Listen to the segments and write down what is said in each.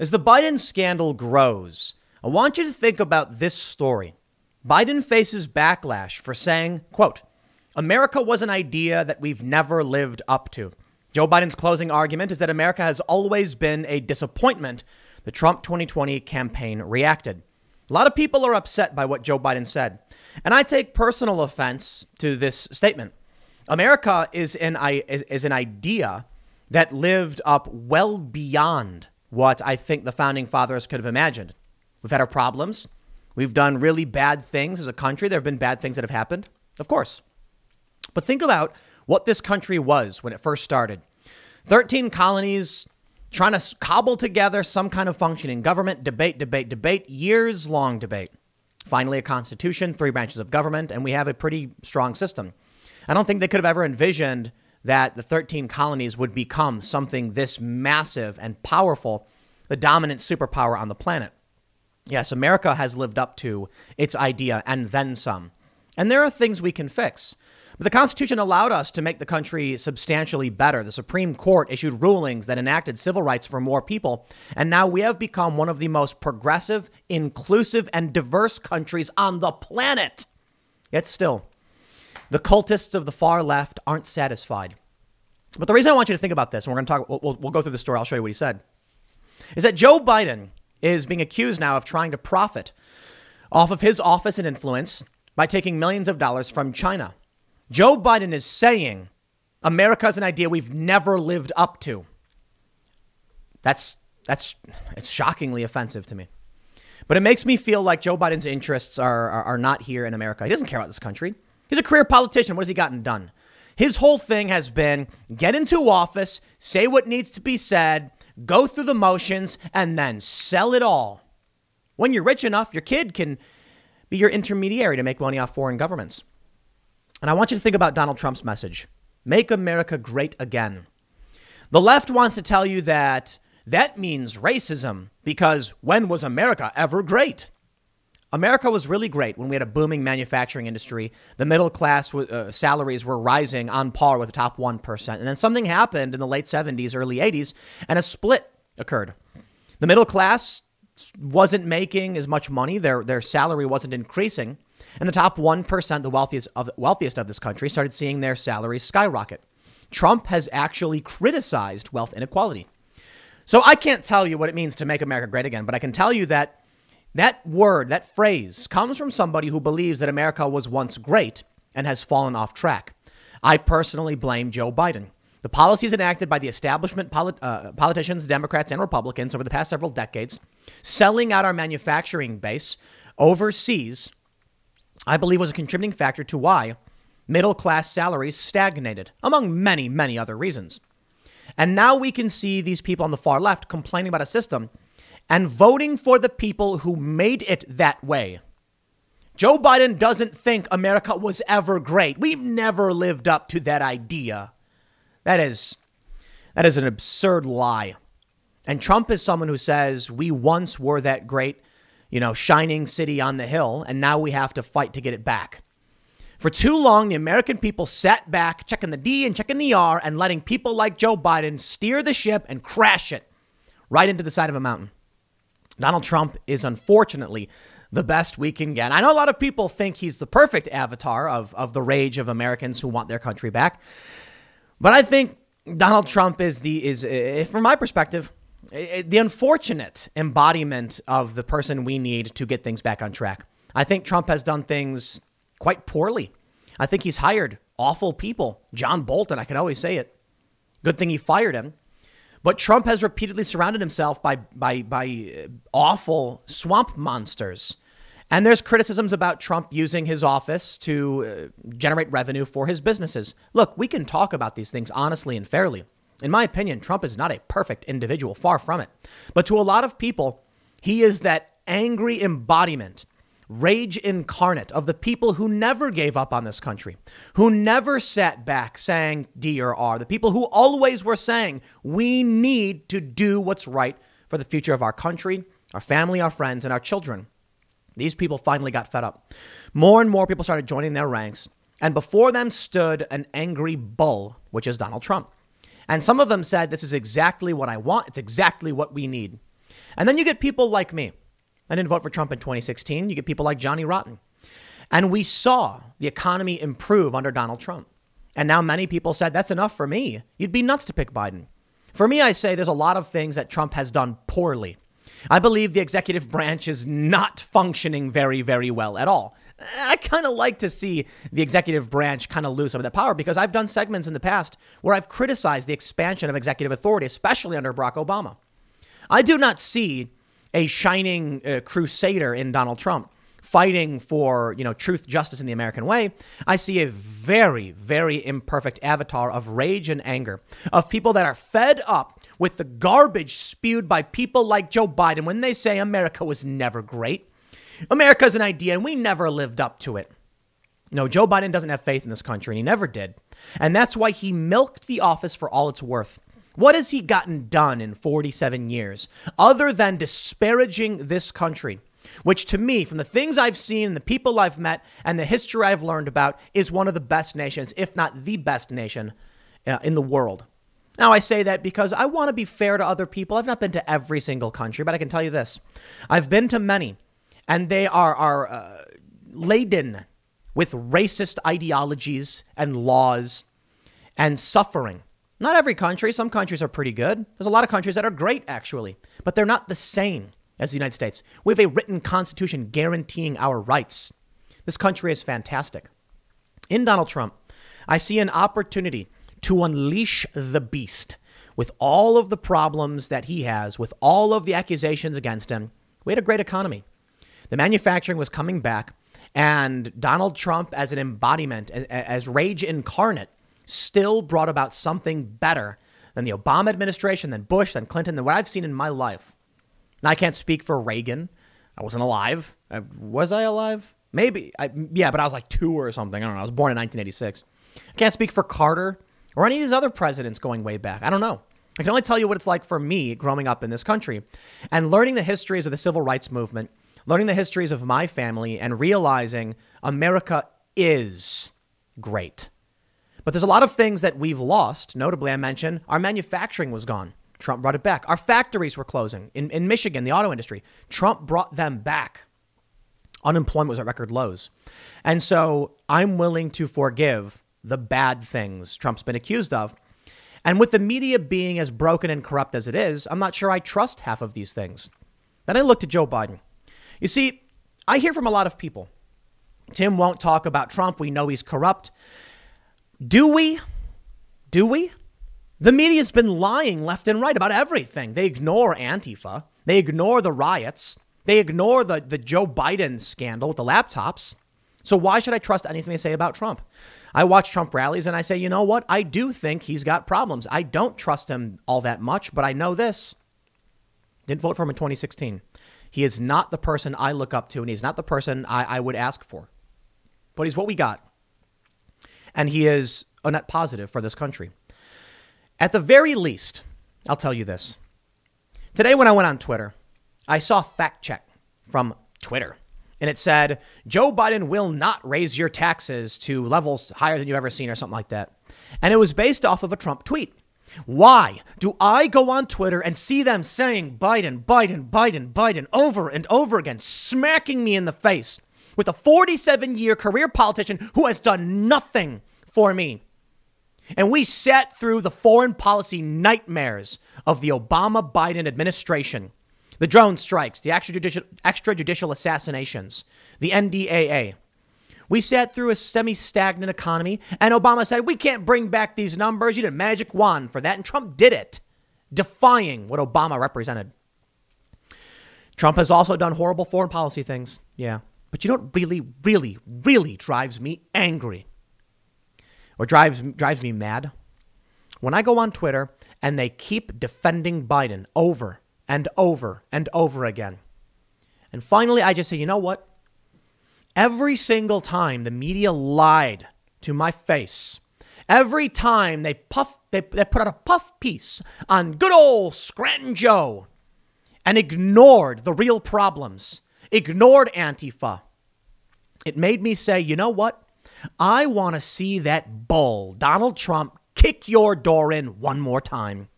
As the Biden scandal grows, I want you to think about this story. Biden faces backlash for saying, quote, America was an idea that we've never lived up to. Joe Biden's closing argument is that America has always been a disappointment. The Trump 2020 campaign reacted. A lot of people are upset by what Joe Biden said, and I take personal offense to this statement. America is an, is an idea that lived up well beyond what I think the founding fathers could have imagined. We've had our problems. We've done really bad things as a country. There have been bad things that have happened, of course. But think about what this country was when it first started 13 colonies trying to cobble together some kind of functioning government, debate, debate, debate, years long debate. Finally, a constitution, three branches of government, and we have a pretty strong system. I don't think they could have ever envisioned that the 13 colonies would become something this massive and powerful, the dominant superpower on the planet. Yes, America has lived up to its idea and then some. And there are things we can fix. But the Constitution allowed us to make the country substantially better. The Supreme Court issued rulings that enacted civil rights for more people. And now we have become one of the most progressive, inclusive, and diverse countries on the planet. Yet still, the cultists of the far left aren't satisfied. But the reason I want you to think about this, and we're going to talk, we'll, we'll go through the story, I'll show you what he said, is that Joe Biden is being accused now of trying to profit off of his office and influence by taking millions of dollars from China. Joe Biden is saying America's an idea we've never lived up to. That's, that's, it's shockingly offensive to me. But it makes me feel like Joe Biden's interests are, are, are not here in America. He doesn't care about this country. He's a career politician. What has he gotten done? His whole thing has been get into office, say what needs to be said, go through the motions, and then sell it all. When you're rich enough, your kid can be your intermediary to make money off foreign governments. And I want you to think about Donald Trump's message Make America Great Again. The left wants to tell you that that means racism because when was America ever great? America was really great when we had a booming manufacturing industry. The middle class uh, salaries were rising on par with the top 1%. And then something happened in the late 70s, early 80s, and a split occurred. The middle class wasn't making as much money, their, their salary wasn't increasing. And the top 1%, the wealthiest of, wealthiest of this country, started seeing their salaries skyrocket. Trump has actually criticized wealth inequality. So I can't tell you what it means to make America great again, but I can tell you that that word, that phrase, comes from somebody who believes that America was once great and has fallen off track. I personally blame Joe Biden. The policies enacted by the establishment polit- uh, politicians, Democrats, and Republicans over the past several decades, selling out our manufacturing base overseas, I believe was a contributing factor to why middle class salaries stagnated, among many, many other reasons. And now we can see these people on the far left complaining about a system and voting for the people who made it that way. Joe Biden doesn't think America was ever great. We've never lived up to that idea. That is that is an absurd lie. And Trump is someone who says we once were that great, you know, shining city on the hill and now we have to fight to get it back. For too long, the American people sat back, checking the D and checking the R, and letting people like Joe Biden steer the ship and crash it right into the side of a mountain. Donald Trump is unfortunately the best we can get. I know a lot of people think he's the perfect avatar of, of the rage of Americans who want their country back. But I think Donald Trump is the is eh, from my perspective eh, eh, the unfortunate embodiment of the person we need to get things back on track. I think Trump has done things quite poorly. I think he's hired awful people. John Bolton, I can always say it. Good thing he fired him. But Trump has repeatedly surrounded himself by by by uh, awful swamp monsters. And there's criticisms about Trump using his office to uh, generate revenue for his businesses. Look, we can talk about these things honestly and fairly. In my opinion, Trump is not a perfect individual, far from it. But to a lot of people, he is that angry embodiment rage incarnate of the people who never gave up on this country, who never sat back saying D or R, the people who always were saying, we need to do what's right for the future of our country, our family, our friends, and our children. These people finally got fed up. More and more people started joining their ranks, and before them stood an angry bull, which is Donald Trump. And some of them said, This is exactly what I want. It's exactly what we need. And then you get people like me I didn't vote for Trump in 2016. You get people like Johnny Rotten. And we saw the economy improve under Donald Trump. And now many people said, that's enough for me. You'd be nuts to pick Biden. For me, I say there's a lot of things that Trump has done poorly. I believe the executive branch is not functioning very, very well at all. I kind of like to see the executive branch kind of lose some of that power because I've done segments in the past where I've criticized the expansion of executive authority, especially under Barack Obama. I do not see a shining uh, crusader in Donald Trump fighting for you know truth justice in the american way i see a very very imperfect avatar of rage and anger of people that are fed up with the garbage spewed by people like joe biden when they say america was never great america is an idea and we never lived up to it no joe biden doesn't have faith in this country and he never did and that's why he milked the office for all it's worth what has he gotten done in 47 years other than disparaging this country? Which, to me, from the things I've seen and the people I've met and the history I've learned about, is one of the best nations, if not the best nation uh, in the world. Now, I say that because I want to be fair to other people. I've not been to every single country, but I can tell you this I've been to many, and they are, are uh, laden with racist ideologies and laws and suffering. Not every country. Some countries are pretty good. There's a lot of countries that are great, actually, but they're not the same as the United States. We have a written constitution guaranteeing our rights. This country is fantastic. In Donald Trump, I see an opportunity to unleash the beast with all of the problems that he has, with all of the accusations against him. We had a great economy. The manufacturing was coming back, and Donald Trump, as an embodiment, as, rage incarnate, still brought about something better than the Obama administration, than Bush, than Clinton, than what I've seen in my life. I can't speak for Reagan. I wasn't alive. I, was I alive? Maybe. I, yeah, but I was like two or something. I don't know. I was born in 1986. I can't speak for Carter or any of these other presidents going way back. I don't know. I can only tell you what it's like for me growing up in this country and learning the histories of the civil rights movement, learning the histories of my family, and realizing America is great. But there's a lot of things that we've lost. Notably, I mentioned our manufacturing was gone. Trump brought it back. Our factories were closing in, in Michigan, the auto industry. Trump brought them back. Unemployment was at record lows. And so I'm willing to forgive the bad things Trump's been accused of. And with the media being as broken and corrupt as it is, I'm not sure I trust half of these things. Then I looked at Joe Biden. You see, I hear from a lot of people. Tim won't talk about Trump. We know he's corrupt. Do we? Do we? The media's been lying left and right about everything. They ignore Antifa, they ignore the riots, they ignore the, the Joe Biden scandal with the laptops. So why should I trust anything they say about Trump? I watch Trump rallies and I say, you know what? I do think he's got problems. I don't trust him all that much, but I know this. Didn't vote for him in 2016. He is not the person I look up to, and he's not the person I, I would ask for. But he's what we got and he is a net positive for this country. At the very least, I'll tell you this. Today, when I went on Twitter, I saw fact check from Twitter, and it said Joe Biden will not raise your taxes to levels higher than you've ever seen, or something like that. And it was based off of a Trump tweet. Why do I go on Twitter and see them saying Biden, Biden, Biden, Biden over and over again, smacking me in the face? with a 47 year career politician who has done nothing for me. And we sat through the foreign policy nightmares of the Obama Biden administration the drone strikes, the extrajudicial, extrajudicial assassinations, the NDAA. We sat through a semi stagnant economy, and Obama said, We can't bring back these numbers. You need a magic wand for that. And Trump did it, defying what Obama represented. Trump has also done horrible foreign policy things. Yeah. But you know what really, really, really drives me angry or drives, drives me mad? When I go on Twitter and they keep defending Biden over and over and over again. And finally, I just say, you know what? Every single time the media lied to my face, every time they puff, they, they put out a puff piece on good old Scranton Joe and ignored the real problems ignored Antifa. It made me say, you know what? I want to see that bull, Donald Trump, kick your door in one more time.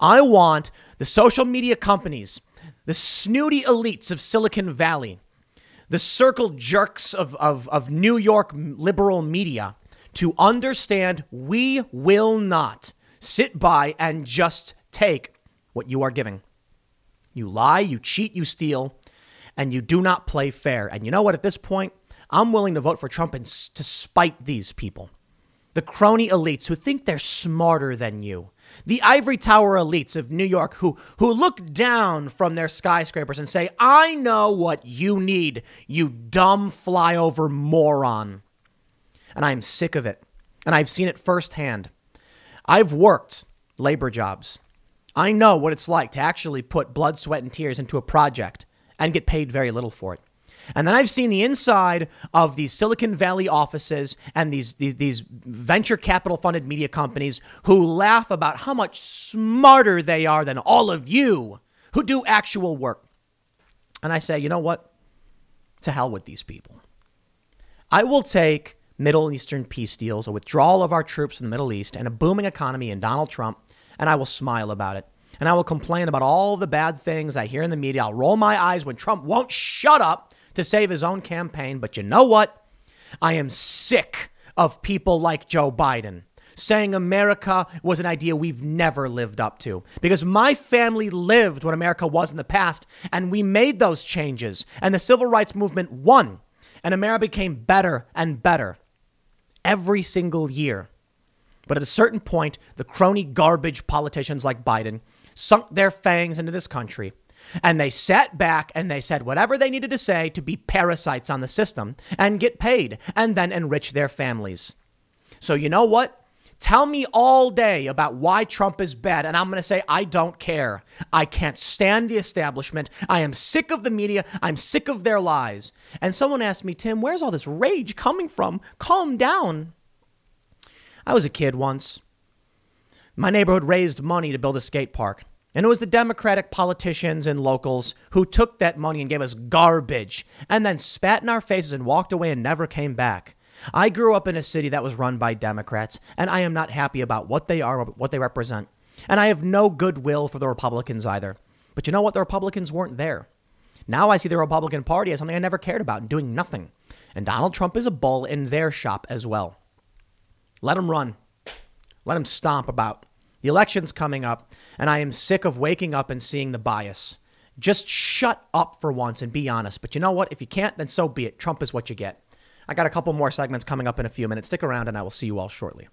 I want the social media companies, the snooty elites of Silicon Valley, the circle jerks of, of, of New York liberal media to understand we will not sit by and just take what you are giving. You lie, you cheat, you steal and you do not play fair. And you know what? At this point, I'm willing to vote for Trump to spite these people. The crony elites who think they're smarter than you. The ivory tower elites of New York who, who look down from their skyscrapers and say, I know what you need, you dumb flyover moron. And I'm sick of it. And I've seen it firsthand. I've worked labor jobs. I know what it's like to actually put blood, sweat, and tears into a project and get paid very little for it. And then I've seen the inside of these Silicon Valley offices and these, these, these, venture capital funded media companies who laugh about how much smarter they are than all of you who do actual work. And I say, you know what? To hell with these people. I will take Middle Eastern peace deals, a withdrawal of our troops from the Middle East, and a booming economy in Donald Trump, and I will smile about it and I will complain about all the bad things I hear in the media. I'll roll my eyes when Trump won't shut up to save his own campaign. But you know what? I am sick of people like Joe Biden saying America was an idea we've never lived up to. Because my family lived what America was in the past, and we made those changes, and the civil rights movement won, and America became better and better every single year. But at a certain point, the crony garbage politicians like Biden sunk their fangs into this country. And they sat back and they said whatever they needed to say to be parasites on the system and get paid and then enrich their families. So, you know what? Tell me all day about why Trump is bad, and I'm going to say, I don't care. I can't stand the establishment. I am sick of the media. I'm sick of their lies. And someone asked me, Tim, where's all this rage coming from? Calm down. I was a kid once. My neighborhood raised money to build a skate park. And it was the Democratic politicians and locals who took that money and gave us garbage and then spat in our faces and walked away and never came back. I grew up in a city that was run by Democrats, and I am not happy about what they are, what they represent. And I have no goodwill for the Republicans either. But you know what? The Republicans weren't there. Now I see the Republican Party as something I never cared about and doing nothing. And Donald Trump is a bull in their shop as well. Let him run. Let him stomp about. The election's coming up, and I am sick of waking up and seeing the bias. Just shut up for once and be honest. But you know what? If you can't, then so be it. Trump is what you get. I got a couple more segments coming up in a few minutes. Stick around, and I will see you all shortly.